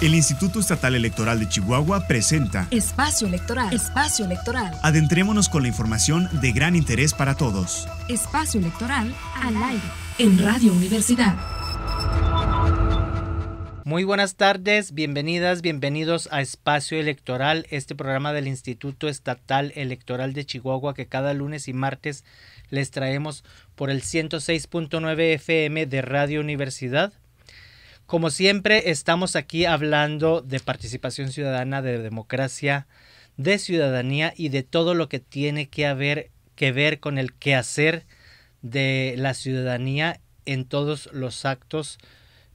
El Instituto Estatal Electoral de Chihuahua presenta Espacio Electoral. Espacio Electoral. Adentrémonos con la información de gran interés para todos. Espacio Electoral al aire en Radio Universidad. Muy buenas tardes, bienvenidas, bienvenidos a Espacio Electoral, este programa del Instituto Estatal Electoral de Chihuahua que cada lunes y martes les traemos por el 106.9 FM de Radio Universidad como siempre, estamos aquí hablando de participación ciudadana, de democracia, de ciudadanía y de todo lo que tiene que haber que ver con el quehacer de la ciudadanía en todos los actos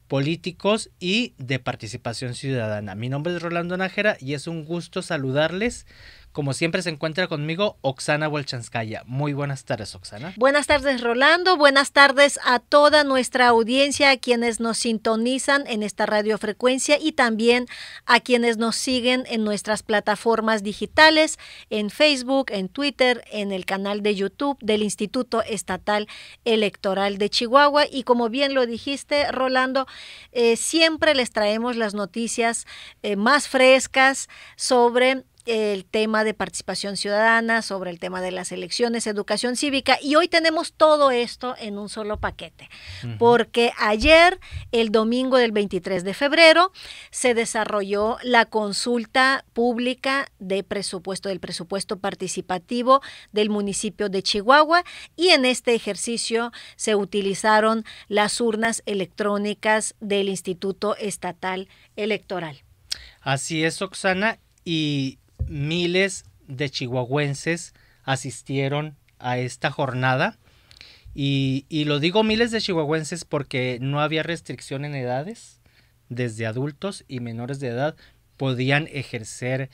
políticos y de participación ciudadana. Mi nombre es Rolando Nájera y es un gusto saludarles como siempre se encuentra conmigo Oxana Wolchanskaya. Muy buenas tardes, Oxana. Buenas tardes, Rolando. Buenas tardes a toda nuestra audiencia, a quienes nos sintonizan en esta radiofrecuencia y también a quienes nos siguen en nuestras plataformas digitales, en Facebook, en Twitter, en el canal de YouTube del Instituto Estatal Electoral de Chihuahua. Y como bien lo dijiste, Rolando, eh, siempre les traemos las noticias eh, más frescas sobre el tema de participación ciudadana, sobre el tema de las elecciones, educación cívica, y hoy tenemos todo esto en un solo paquete, porque ayer, el domingo del 23 de febrero, se desarrolló la consulta pública de presupuesto, del presupuesto participativo del municipio de Chihuahua, y en este ejercicio se utilizaron las urnas electrónicas del Instituto Estatal Electoral. Así es, Oxana, y miles de chihuahuenses asistieron a esta jornada. Y, lo digo miles de chihuahuenses porque no había restricción en edades. Desde adultos y menores de edad podían ejercer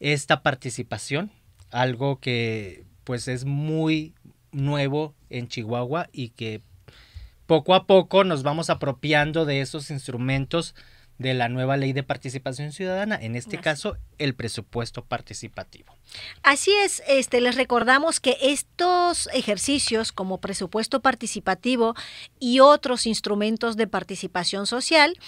esta participación. Algo que pues es muy nuevo en Chihuahua y que poco a poco nos vamos apropiando de esos instrumentos de la nueva ley de participación ciudadana, en este caso el presupuesto participativo. Así es, este, les recordamos que estos ejercicios como presupuesto participativo y otros instrumentos de participación social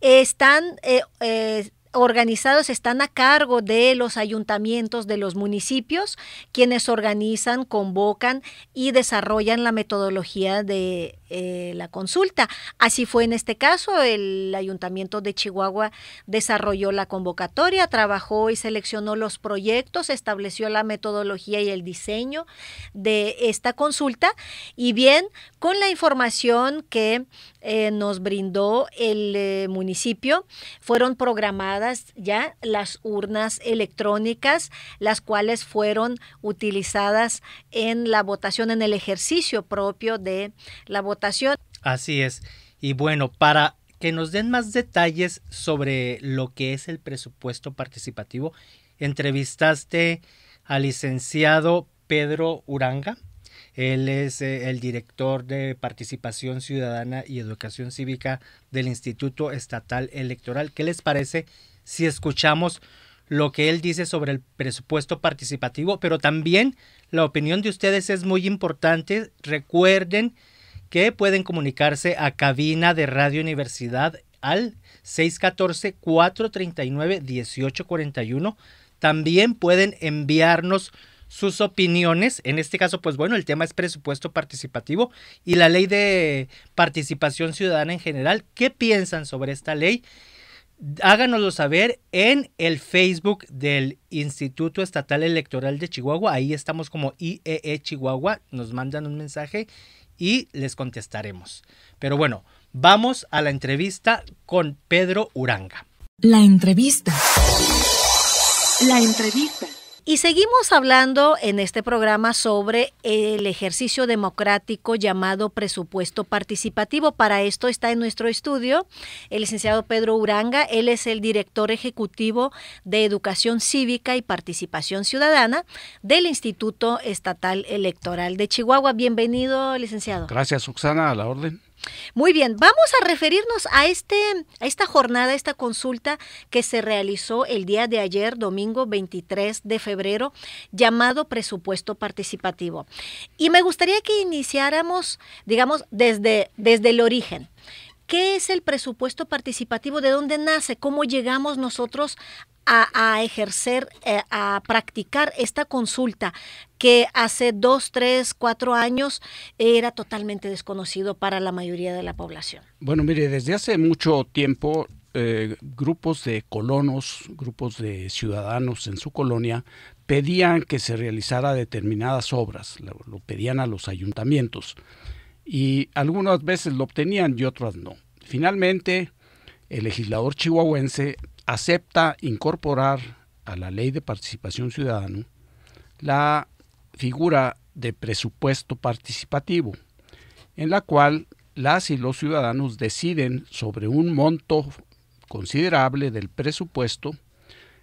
están... Eh, eh, organizados están a cargo de los ayuntamientos de los municipios, quienes organizan, convocan y desarrollan la metodología de eh, la consulta. Así fue en este caso, el ayuntamiento de Chihuahua desarrolló la convocatoria, trabajó y seleccionó los proyectos, estableció la metodología y el diseño de esta consulta y bien con la información que eh, nos brindó el eh, municipio, fueron programadas ya las urnas electrónicas, las cuales fueron utilizadas en la votación, en el ejercicio propio de la votación. Así es. Y bueno, para que nos den más detalles sobre lo que es el presupuesto participativo, entrevistaste al licenciado Pedro Uranga, él es eh, el director de Participación Ciudadana y Educación Cívica del Instituto Estatal Electoral. ¿Qué les parece si escuchamos lo que él dice sobre el presupuesto participativo? Pero también la opinión de ustedes es muy importante. Recuerden que pueden comunicarse a cabina de Radio Universidad al 614-439-1841. También pueden enviarnos sus opiniones. En este caso, pues bueno, el tema es presupuesto participativo y la ley de participación ciudadana en general. ¿Qué piensan sobre esta ley? háganoslo saber en el Facebook del Instituto Estatal Electoral de Chihuahua. Ahí estamos como IEE e Chihuahua. Nos mandan un mensaje y les contestaremos. Pero bueno, vamos a la entrevista con Pedro Uranga. La entrevista. La entrevista. Y seguimos hablando en este programa sobre el ejercicio democrático llamado presupuesto participativo. Para esto está en nuestro estudio el licenciado Pedro Uranga. Él es el director ejecutivo de Educación Cívica y Participación Ciudadana del Instituto Estatal Electoral de Chihuahua. Bienvenido, licenciado. Gracias, Susana. a la orden. Muy bien, vamos a referirnos a, este, a esta jornada, a esta consulta que se realizó el día de ayer, domingo 23 de febrero, llamado presupuesto participativo. Y me gustaría que iniciáramos, digamos, desde, desde el origen. ¿Qué es el presupuesto participativo? ¿De dónde nace? ¿Cómo llegamos nosotros a, ejercer, eh, a practicar esta consulta que hace dos, tres, cuatro años era totalmente desconocido para la mayoría de la población. Bueno, mire, desde hace mucho tiempo eh, grupos de colonos, grupos de ciudadanos en su colonia pedían que se realizara determinadas obras, lo, pedían a los ayuntamientos y algunas veces lo obtenían y otras no. Finalmente, el legislador chihuahuense acepta incorporar a la ley de participación ciudadana la figura de presupuesto participativo, en la cual las y los ciudadanos deciden sobre un monto considerable del presupuesto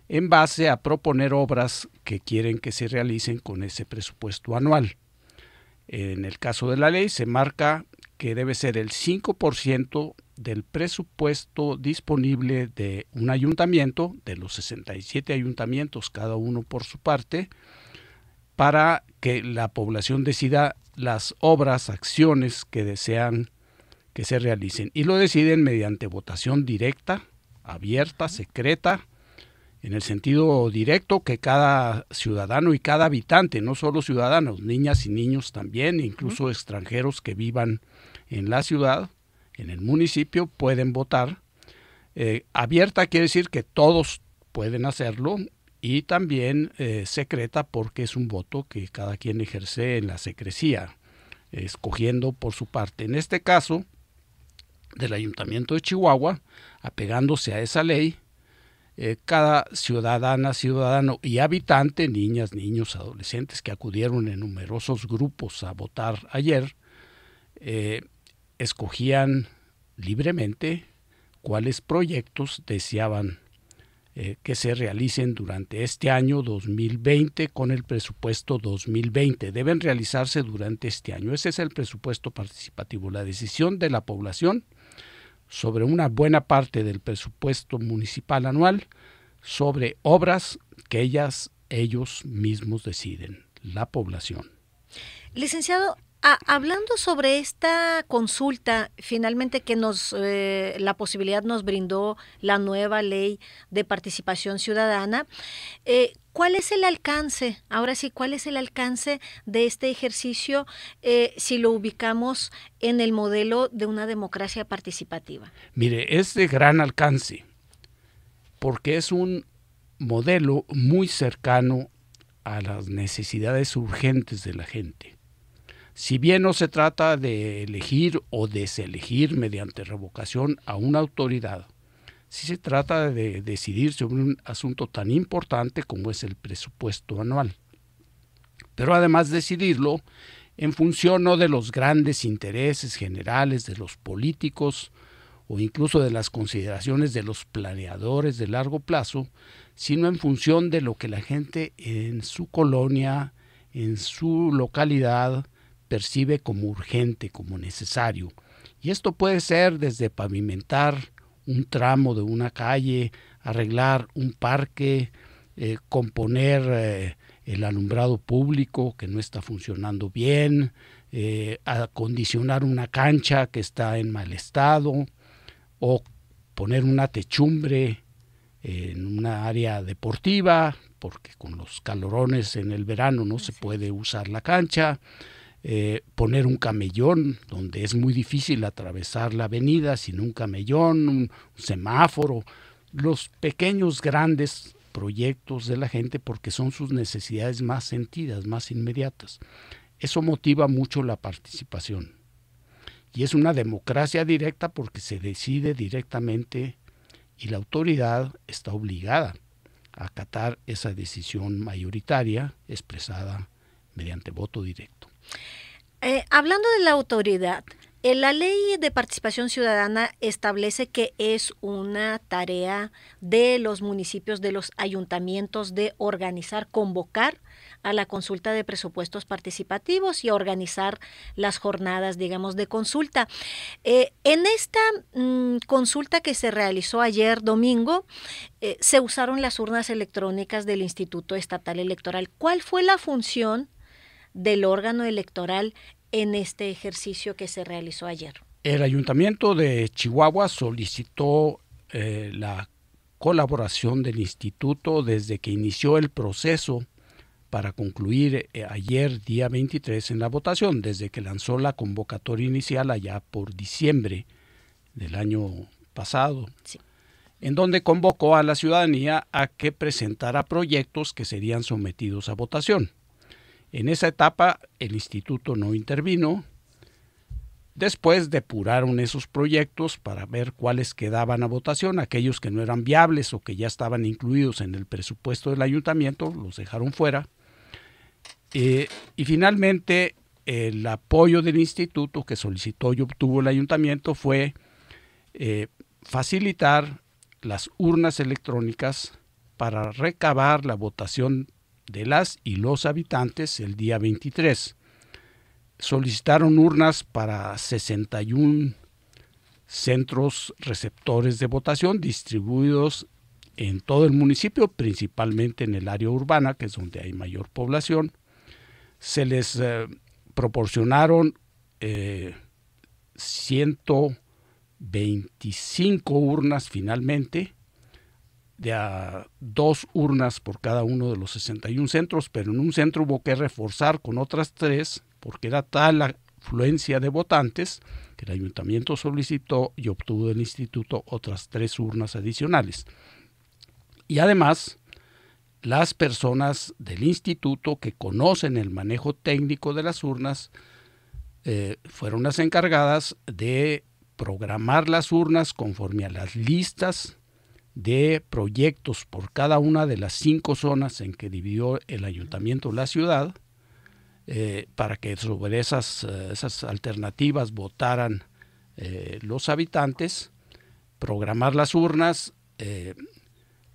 en base a proponer obras que quieren que se realicen con ese presupuesto anual. En el caso de la ley se marca que debe ser el 5% del presupuesto disponible de un ayuntamiento, de los 67 ayuntamientos, cada uno por su parte, para que la población decida las obras, acciones que desean que se realicen. Y lo deciden mediante votación directa, abierta, secreta, en el sentido directo que cada ciudadano y cada habitante, no solo ciudadanos, niñas y niños también, incluso extranjeros que vivan en la ciudad, en el municipio pueden votar. Eh, abierta quiere decir que todos pueden hacerlo y también eh, secreta porque es un voto que cada quien ejerce en la secrecía, escogiendo por su parte. En este caso, del Ayuntamiento de Chihuahua, apegándose a esa ley, eh, cada ciudadana, ciudadano y habitante, niñas, niños, adolescentes que acudieron en numerosos grupos a votar ayer, escogían libremente cuáles proyectos deseaban eh, que se realicen durante este año 2020 con el presupuesto 2020. Deben realizarse durante este año. Ese es el presupuesto participativo, la decisión de la población sobre una buena parte del presupuesto municipal anual sobre obras que ellas ellos mismos deciden, la población. Licenciado, Ah, hablando sobre esta consulta, finalmente que nos eh, la posibilidad nos brindó la nueva ley de participación ciudadana, eh, ¿cuál es el alcance? Ahora sí, ¿cuál es el alcance de este ejercicio eh, si lo ubicamos en el modelo de una democracia participativa? Mire, es de gran alcance porque es un modelo muy cercano a las necesidades urgentes de la gente si bien no se trata de elegir o deselegir mediante revocación a una autoridad, sí se trata de decidir sobre un asunto tan importante como es el presupuesto anual. Pero además decidirlo en función no de los grandes intereses generales de los políticos o incluso de las consideraciones de los planeadores de largo plazo, sino en función de lo que la gente en su colonia, en su localidad, percibe como urgente, como necesario. Y esto puede ser desde pavimentar un tramo de una calle, arreglar un parque, eh, componer eh, el alumbrado público que no está funcionando bien, eh, acondicionar una cancha que está en mal estado o poner una techumbre en una área deportiva, porque con los calorones en el verano no se puede usar la cancha. Eh, poner un camellón, donde es muy difícil atravesar la avenida sin un camellón, un semáforo, los pequeños, grandes proyectos de la gente porque son sus necesidades más sentidas, más inmediatas. Eso motiva mucho la participación. Y es una democracia directa porque se decide directamente y la autoridad está obligada a acatar esa decisión mayoritaria expresada mediante voto directo. Eh, hablando de la autoridad, eh, la ley de participación ciudadana establece que es una tarea de los municipios, de los ayuntamientos, de organizar, convocar a la consulta de presupuestos participativos y organizar las jornadas, digamos, de consulta. Eh, en esta mm, consulta que se realizó ayer domingo, se usaron las urnas electrónicas del Instituto Estatal Electoral. ¿Cuál fue la función del órgano electoral en este ejercicio que se realizó ayer. El ayuntamiento de Chihuahua solicitó eh, la colaboración del instituto desde que inició el proceso para concluir eh, ayer día 23 en la votación, desde que lanzó la convocatoria inicial allá por diciembre del año pasado, en donde convocó a la ciudadanía a que presentara proyectos que serían sometidos a votación. En esa etapa el instituto no intervino. Después depuraron esos proyectos para ver cuáles quedaban a votación. Aquellos que no eran viables o que ya estaban incluidos en el presupuesto del ayuntamiento los dejaron fuera. Eh, y finalmente el apoyo del instituto que solicitó y obtuvo el ayuntamiento fue eh, facilitar las urnas electrónicas para recabar la votación de las y los habitantes el día 23. Solicitaron urnas para 61 centros receptores de votación distribuidos en todo el municipio, principalmente en el área urbana, que es donde hay mayor población. Se les eh, proporcionaron 125 eh, urnas finalmente de dos urnas por cada uno de los 61 centros, pero en un centro hubo que reforzar con otras tres porque era tal la afluencia de votantes que el ayuntamiento solicitó y obtuvo del instituto otras tres urnas adicionales. Y además, las personas del instituto que conocen el manejo técnico de las urnas eh, fueron las encargadas de programar las urnas conforme a las listas de proyectos por cada una de las cinco zonas en que dividió el ayuntamiento la ciudad, eh, para que sobre esas, eh, esas alternativas votaran eh, los habitantes, programar las urnas,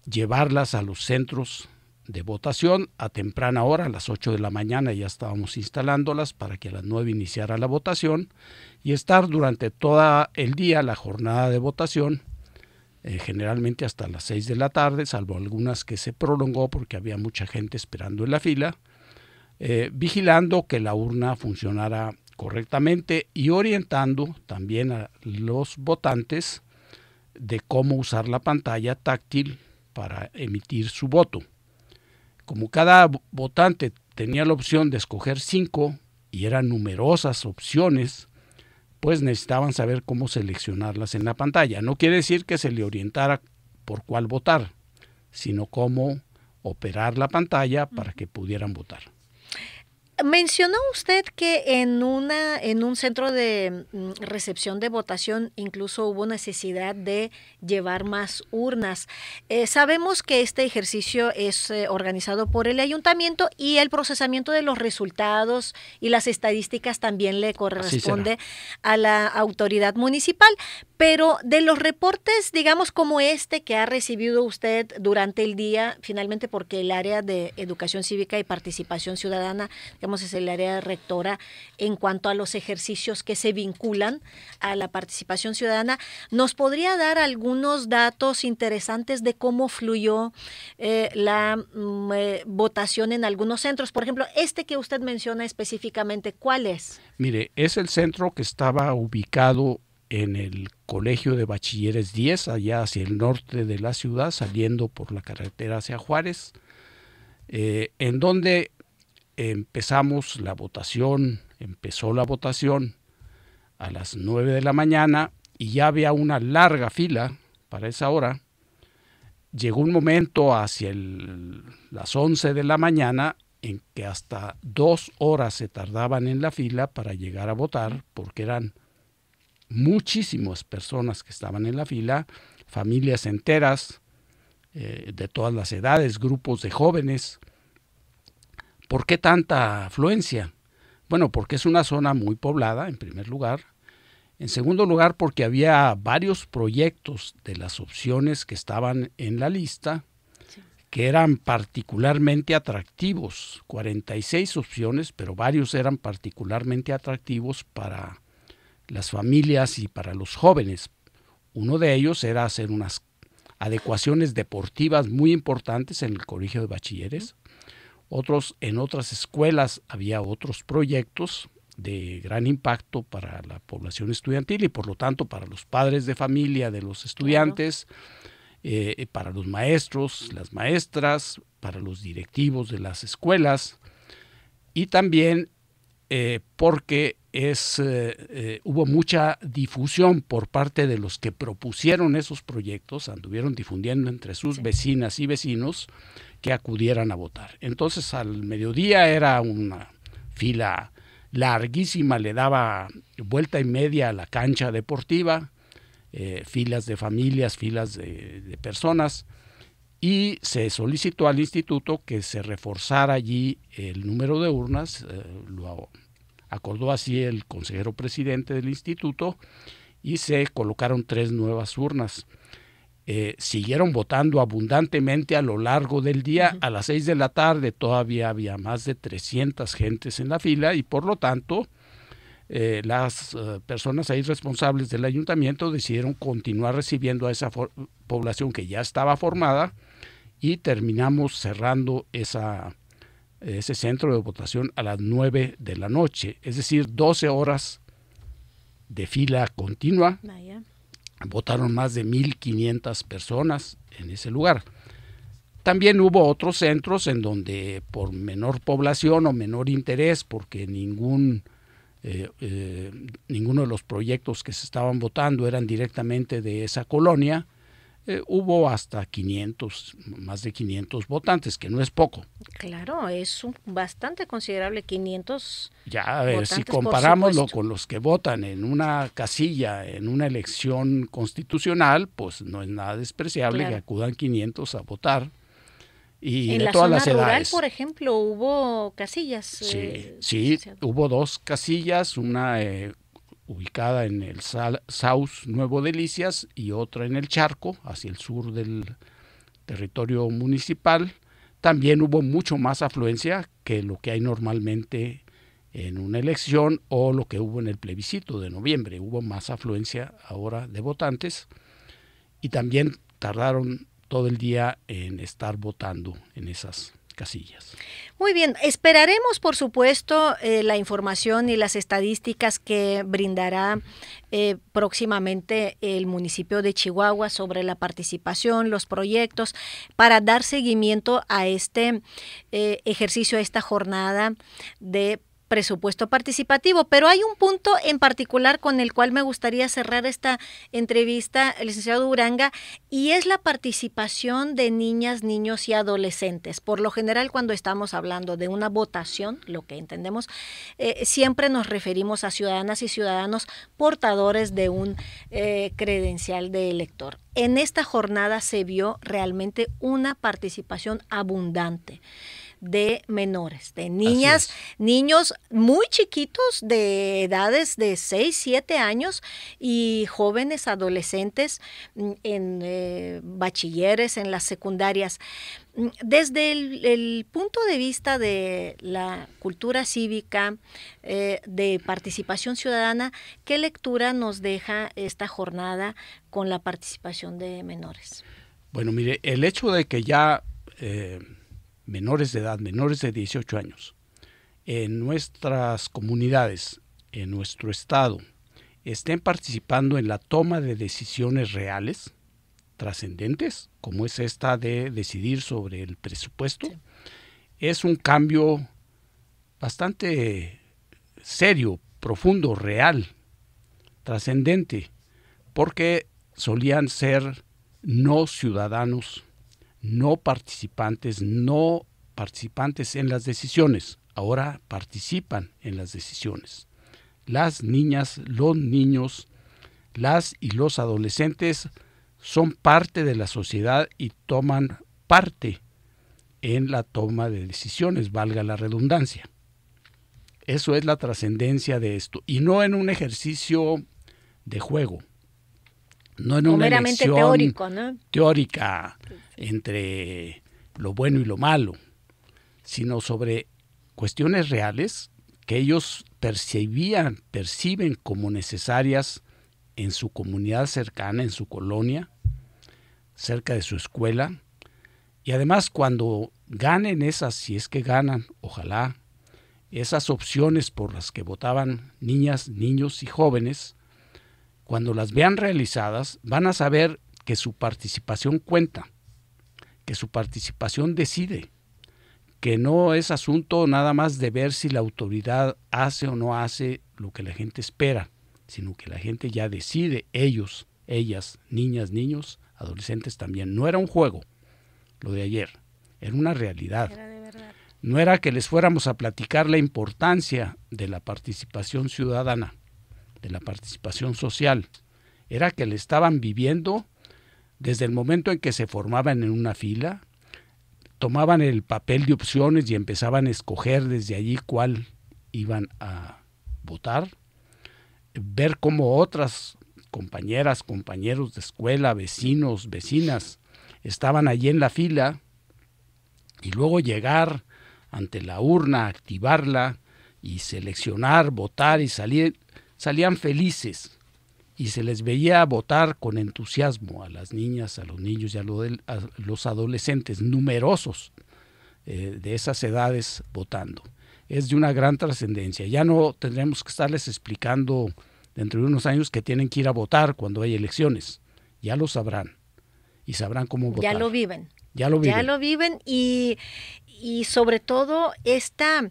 llevarlas a los centros de votación a temprana hora, a las 8 de la mañana ya estábamos instalándolas para que a las 9 iniciara la votación y estar durante todo el día la jornada de votación eh, generalmente hasta las 6 de la tarde, salvo algunas que se prolongó porque había mucha gente esperando en la fila, eh, vigilando que la urna funcionara correctamente y orientando también a los votantes de cómo usar la pantalla táctil para emitir su voto. Como cada votante tenía la opción de escoger cinco y eran numerosas opciones, pues necesitaban saber cómo seleccionarlas en la pantalla. No quiere decir que se le orientara por cuál votar, sino cómo operar la pantalla para que pudieran votar. Mencionó usted que en, una, en un centro de mm, recepción de votación incluso hubo necesidad de llevar más urnas. Eh, sabemos que este ejercicio es eh, organizado por el ayuntamiento y el procesamiento de los resultados y las estadísticas también le corresponde a la autoridad municipal. Pero de los reportes, digamos, como este que ha recibido usted durante el día, finalmente porque el área de educación cívica y participación ciudadana, digamos, es el área rectora en cuanto a los ejercicios que se vinculan a la participación ciudadana, ¿nos podría dar algunos datos interesantes de cómo fluyó eh, la mm, eh, votación en algunos centros? Por ejemplo, este que usted menciona específicamente, ¿cuál es? Mire, es el centro que estaba ubicado en el Colegio de Bachilleres 10, allá hacia el norte de la ciudad, saliendo por la carretera hacia Juárez, eh, en donde empezamos la votación, empezó la votación a las 9 de la mañana y ya había una larga fila para esa hora. Llegó un momento hacia las 11 de la mañana en que hasta dos horas se tardaban en la fila para llegar a votar porque eran muchísimas personas que estaban en la fila, familias enteras eh, de todas las edades, grupos de jóvenes. ¿Por qué tanta afluencia? Bueno, porque es una zona muy poblada, en primer lugar. En segundo lugar, porque había varios proyectos de las opciones que estaban en la lista que eran particularmente atractivos. 46 opciones, pero varios eran particularmente atractivos para las familias y para los jóvenes. Uno de ellos era hacer unas adecuaciones deportivas muy importantes en el Colegio de Bachilleres. Otros, en otras escuelas había otros proyectos de gran impacto para la población estudiantil y por lo tanto para los padres de familia de los estudiantes, eh, eh, para los maestros, las maestras, para los directivos de las escuelas. Y también eh, porque es, eh, eh, hubo mucha difusión por parte de los que propusieron esos proyectos, anduvieron difundiendo entre sus vecinas y vecinos que acudieran a votar. Entonces al mediodía era una fila larguísima, le daba vuelta y media a la cancha deportiva, filas de familias, filas de, personas, y se solicitó al instituto que se reforzara allí el número de urnas, lo Acordó así el consejero presidente del instituto y se colocaron tres nuevas urnas. Eh, siguieron votando abundantemente a lo largo del día. A las seis de la tarde todavía había más de 300 gentes en la fila y por lo tanto eh, las eh, personas ahí responsables del ayuntamiento decidieron continuar recibiendo a esa población que ya estaba formada y terminamos cerrando esa, ese centro de votación a las 9 de la noche, es decir, 12 horas de fila continua. Votaron más de 1.500 personas en ese lugar. También hubo otros centros en donde por menor población o menor interés, porque ningún, eh, eh, ninguno de los proyectos que se estaban votando eran directamente de esa colonia, eh, hubo hasta 500, más de 500 votantes, que no es poco. Claro, es bastante considerable, 500. Ya, a ver, si comparamoslo con los que votan en una casilla, en una elección constitucional, pues no es nada despreciable que acudan 500 a votar. Y en de la todas las edades. Rural, por ejemplo, hubo casillas. Sí, eh, sí, hubo dos casillas, una eh, ubicada en el Saus Nuevo Delicias y otra en el Charco, hacia el sur del territorio municipal. También hubo mucho más afluencia que lo que hay normalmente en una elección o lo que hubo en el plebiscito de noviembre. Hubo más afluencia ahora de votantes y también tardaron todo el día en estar votando en esas casillas. Muy bien, esperaremos por supuesto eh, la información y las estadísticas que brindará eh, próximamente el municipio de Chihuahua sobre la participación, los proyectos, para dar seguimiento a este eh, ejercicio, a esta jornada de presupuesto participativo. Pero hay un punto en particular con el cual me gustaría cerrar esta entrevista, licenciado Duranga, y es la participación de niñas, niños y adolescentes. Por lo general, cuando estamos hablando de una votación, lo que entendemos, eh, siempre nos referimos a ciudadanas y ciudadanos portadores de un eh, credencial de elector. En esta jornada se vio realmente una participación abundante de menores, de niñas, niños muy chiquitos de edades de 6, 7 años y jóvenes adolescentes mm, en eh, bachilleres, en las secundarias. Mm, desde el, punto de vista de la cultura cívica, eh, de participación ciudadana, ¿qué lectura nos deja esta jornada con la participación de menores? Bueno, mire, el hecho de que ya... Eh, menores de edad, menores de 18 años, en nuestras comunidades, en nuestro estado, estén participando en la toma de decisiones reales, trascendentes, como es esta de decidir sobre el presupuesto, es un cambio bastante serio, profundo, real, trascendente, porque solían ser no ciudadanos no participantes, no participantes en las decisiones, ahora participan en las decisiones. Las niñas, los niños, las y los adolescentes son parte de la sociedad y toman parte en la toma de decisiones, valga la redundancia. Eso es la trascendencia de esto, y no en un ejercicio de juego, no en una meramente teórica entre lo bueno y lo malo, sino sobre cuestiones reales que ellos percibían, perciben como necesarias en su comunidad cercana, en su colonia, cerca de su escuela. Y además cuando ganen esas, si es que ganan, ojalá, esas opciones por las que votaban niñas, niños y jóvenes, cuando las vean realizadas, van a saber que su participación cuenta, que su participación decide, que no es asunto nada más de ver si la autoridad hace o no hace lo que la gente espera, sino que la gente ya decide, ellos, ellas, niñas, niños, adolescentes también. No era un juego lo de ayer, era una realidad. No era que les fuéramos a platicar la importancia de la participación ciudadana de la participación social era que le estaban viviendo desde el momento en que se formaban en una fila, tomaban el papel de opciones y empezaban a escoger desde allí cuál iban a votar, ver cómo otras compañeras, compañeros de escuela, vecinos, vecinas, estaban allí en la fila y luego llegar ante la urna, activarla y seleccionar, votar y salir salían felices y se les veía votar con entusiasmo a las niñas, a los niños y a, los adolescentes, numerosos eh, de esas edades votando. Es de una gran trascendencia. Ya no tendremos que estarles explicando dentro de unos años que tienen que ir a votar cuando hay elecciones. Ya lo sabrán y sabrán cómo votar. Ya lo viven. Ya lo viven. Ya lo viven y, sobre todo esta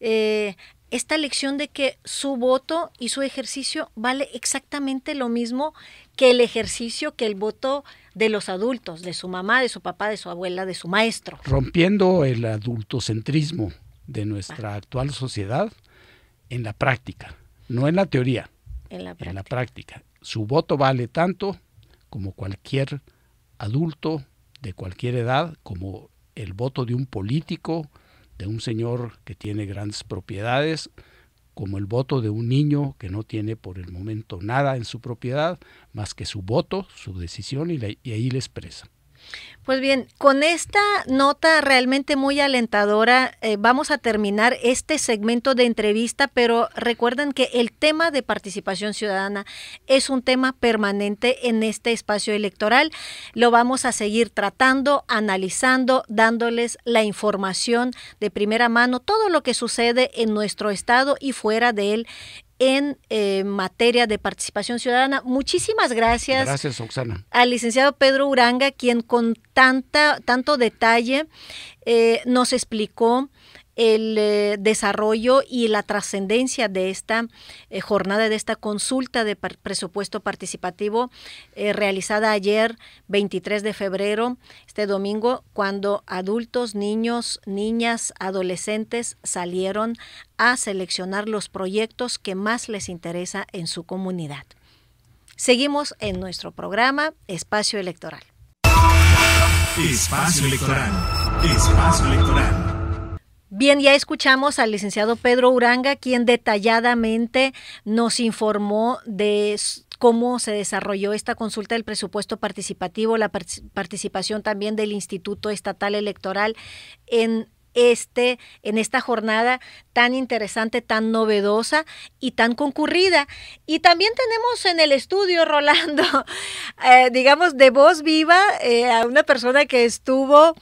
eh, esta lección de que su voto y su ejercicio vale exactamente lo mismo que el ejercicio, que el voto de los adultos, de su mamá, de su papá, de su abuela, de su maestro. Rompiendo el adultocentrismo de nuestra actual sociedad en la práctica, no en la teoría, En la práctica. Su voto vale tanto como cualquier adulto de cualquier edad, como el voto de un político, de un señor que tiene grandes propiedades, como el voto de un niño que no tiene por el momento nada en su propiedad más que su voto, su decisión y, ahí le expresa. Pues bien, con esta nota realmente muy alentadora eh, vamos a terminar este segmento de entrevista, pero recuerden que el tema de participación ciudadana es un tema permanente en este espacio electoral. Lo vamos a seguir tratando, analizando, dándoles la información de primera mano, todo lo que sucede en nuestro estado y fuera de él en eh, materia de participación ciudadana. Muchísimas gracias. Gracias, Al licenciado Pedro Uranga, quien con tanta, tanto detalle eh, nos explicó el eh, desarrollo y la trascendencia de esta eh, jornada, de esta consulta de presupuesto participativo eh, realizada ayer, 23 de febrero, este domingo, cuando adultos, niños, niñas, adolescentes salieron a seleccionar los proyectos que más les interesa en su comunidad. Seguimos en nuestro programa Espacio Electoral. Espacio Electoral. Espacio Electoral. Bien, ya escuchamos al licenciado Pedro Uranga, quien detalladamente nos informó de cómo se desarrolló esta consulta del presupuesto participativo, la participación también del Instituto Estatal Electoral en este en esta jornada tan interesante, tan novedosa y tan concurrida. Y también tenemos en el estudio, Rolando, eh, digamos, de voz viva eh, a una persona que estuvo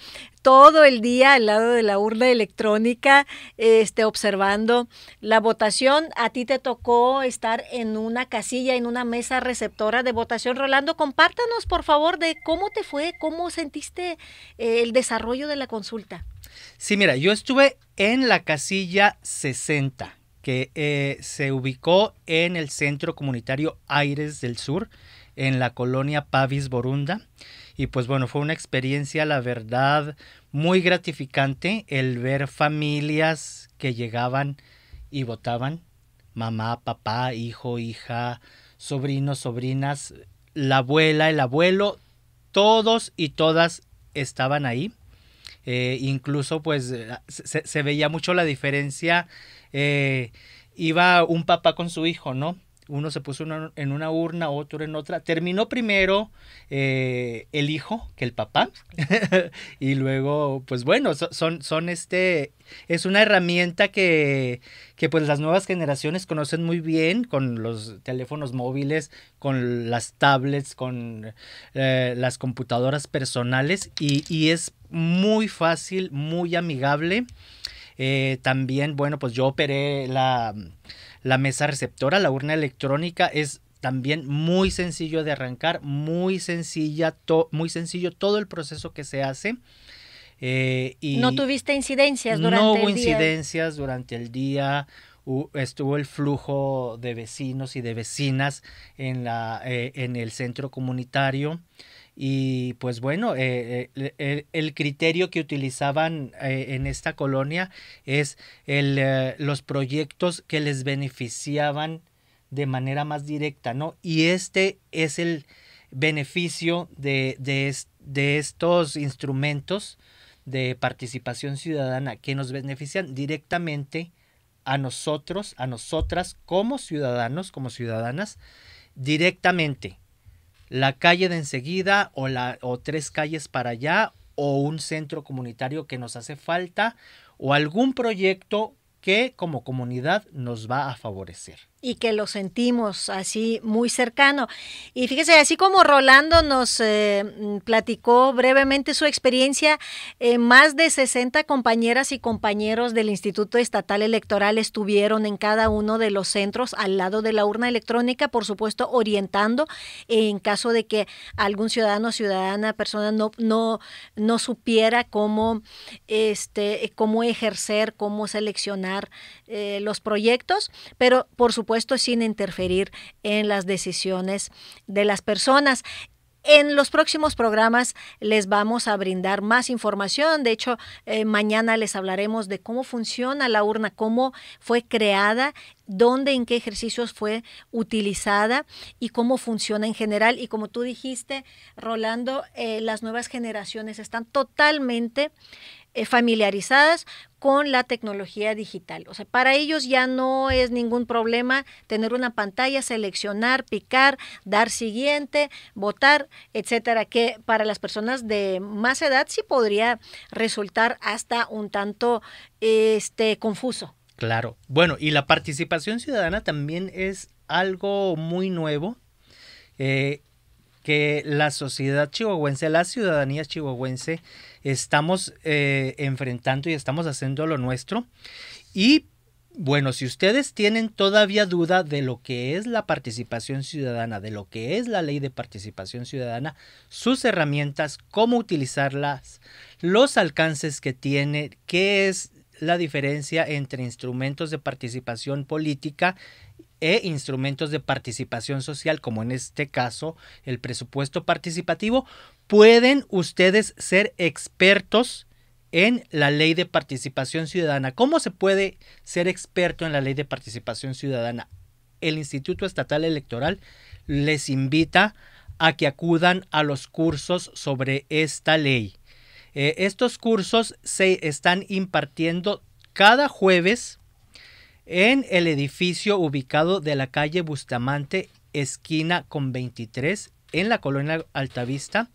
todo el día al lado de la urna electrónica, este, observando la votación. A ti te tocó estar en una casilla, en una mesa receptora de votación. Rolando, compártanos, por favor, de cómo te fue, cómo sentiste eh, el desarrollo de la consulta. Sí, mira, yo estuve en la casilla 60, que eh, se ubicó en el Centro Comunitario Aires del Sur en la colonia Pavis Borunda. Y pues bueno, fue una experiencia, la verdad, muy gratificante el ver familias que llegaban y votaban, mamá, papá, hijo, hija, sobrinos, sobrinas, la abuela, el abuelo, todos y todas estaban ahí. Eh, incluso pues se, veía mucho la diferencia. Eh, iba un papá con su hijo, ¿no? uno se puso en una urna, otro en otra. Terminó primero eh, el hijo que el papá. y luego, pues bueno, son, son este, es una herramienta que, que pues las nuevas generaciones conocen muy bien con los teléfonos móviles, con las tablets, con eh, las computadoras personales y, es muy fácil, muy amigable. Eh, también, bueno, pues yo operé la la mesa receptora, la urna electrónica es también muy sencillo de arrancar, muy, sencilla, muy sencillo todo el proceso que se hace. Eh, y no tuviste incidencias durante el día. No hubo incidencias durante el día. estuvo el flujo de vecinos y de vecinas en, la, eh, en el centro comunitario. Y pues bueno, eh, eh, el, criterio que utilizaban eh, en esta colonia es los proyectos que les beneficiaban de manera más directa, ¿no? Y este es el beneficio de estos instrumentos de participación ciudadana que nos benefician directamente a nosotros, a nosotras como ciudadanos, como ciudadanas, directamente la calle de enseguida o, la, o tres calles para allá o un centro comunitario que nos hace falta o algún proyecto que como comunidad nos va a favorecer y que lo sentimos así muy cercano. Y fíjese, así como Rolando nos eh, mm, platicó brevemente su experiencia, eh, más de 60 compañeras y compañeros del Instituto Estatal Electoral estuvieron en cada uno de los centros al lado de la urna electrónica, por supuesto orientando en caso de que algún ciudadano o ciudadana, persona no, no, no supiera cómo, este, cómo ejercer, cómo seleccionar eh, los proyectos, pero por supuesto sin interferir en las decisiones de las personas. En los próximos programas les vamos a brindar más información. De hecho, eh, mañana les hablaremos de cómo funciona la urna, cómo fue creada, dónde, en qué ejercicios fue utilizada y cómo funciona en general. Y como tú dijiste, Rolando, eh, las nuevas generaciones están totalmente eh, familiarizadas con la tecnología digital. O sea, para ellos ya no es ningún problema tener una pantalla, seleccionar, picar, dar siguiente, votar, etcétera, que para las personas de más edad sí podría resultar hasta un tanto este confuso. Claro. Bueno, y la participación ciudadana también es algo muy nuevo. Eh, que la sociedad chihuahuense, la ciudadanía chihuahuense, estamos eh, enfrentando y estamos haciendo lo nuestro. Y bueno, si ustedes tienen todavía duda de lo que es la participación ciudadana, de lo que es la ley de participación ciudadana, sus herramientas, cómo utilizarlas, los alcances que tiene, qué es la diferencia entre instrumentos de participación política e instrumentos de participación social, como en este caso el presupuesto participativo, pueden ustedes ser expertos en la ley de participación ciudadana. ¿Cómo se puede ser experto en la ley de participación ciudadana? El Instituto Estatal Electoral les invita a que acudan a los cursos sobre esta ley. Eh, estos cursos se están impartiendo cada jueves en el edificio ubicado de la calle Bustamante, esquina con 23, en la colonia Altavista,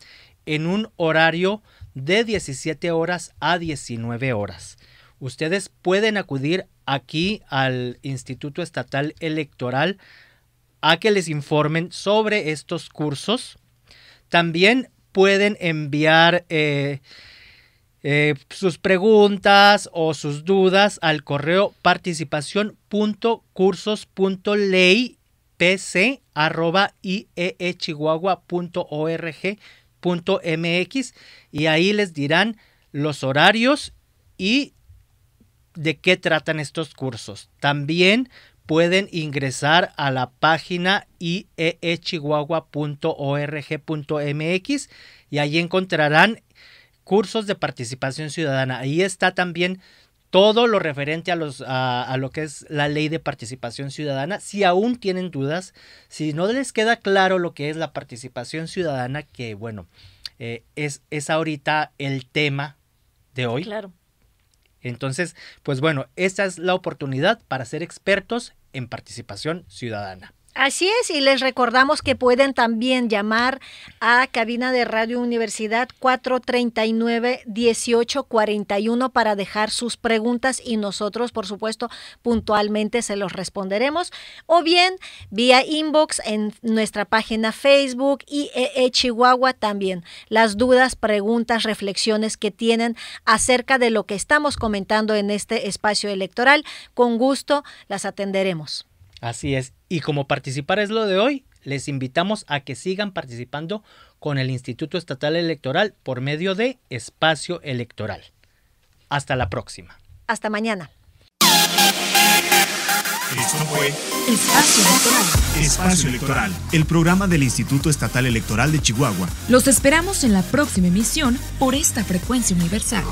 en un horario de 17 horas a 19 horas. Ustedes pueden acudir aquí al Instituto Estatal Electoral a que les informen sobre estos cursos. También pueden enviar eh, eh, sus preguntas o sus dudas al correo e e mx y ahí les dirán los horarios y de qué tratan estos cursos. También pueden ingresar a la página iechihuahua.org.mx e y ahí encontrarán cursos de participación ciudadana. Ahí está también todo lo referente a, los, a, lo que es la ley de participación ciudadana. Si aún tienen dudas, si no les queda claro lo que es la participación ciudadana, que bueno, eh, es, es ahorita el tema de hoy. Claro. Entonces, pues bueno, esta es la oportunidad para ser expertos en participación ciudadana. Así es, y les recordamos que pueden también llamar a cabina de Radio Universidad 439-1841 para dejar sus preguntas y nosotros, por supuesto, puntualmente se los responderemos. O bien vía inbox en nuestra página Facebook y e e Chihuahua también. Las dudas, preguntas, reflexiones que tienen acerca de lo que estamos comentando en este espacio electoral, con gusto las atenderemos. Así es. Y como participar es lo de hoy, les invitamos a que sigan participando con el Instituto Estatal Electoral por medio de Espacio Electoral. Hasta la próxima. Hasta mañana. Esto fue Espacio Electoral. Espacio Electoral, el programa del Instituto Estatal Electoral de Chihuahua. Los esperamos en la próxima emisión por esta frecuencia universal.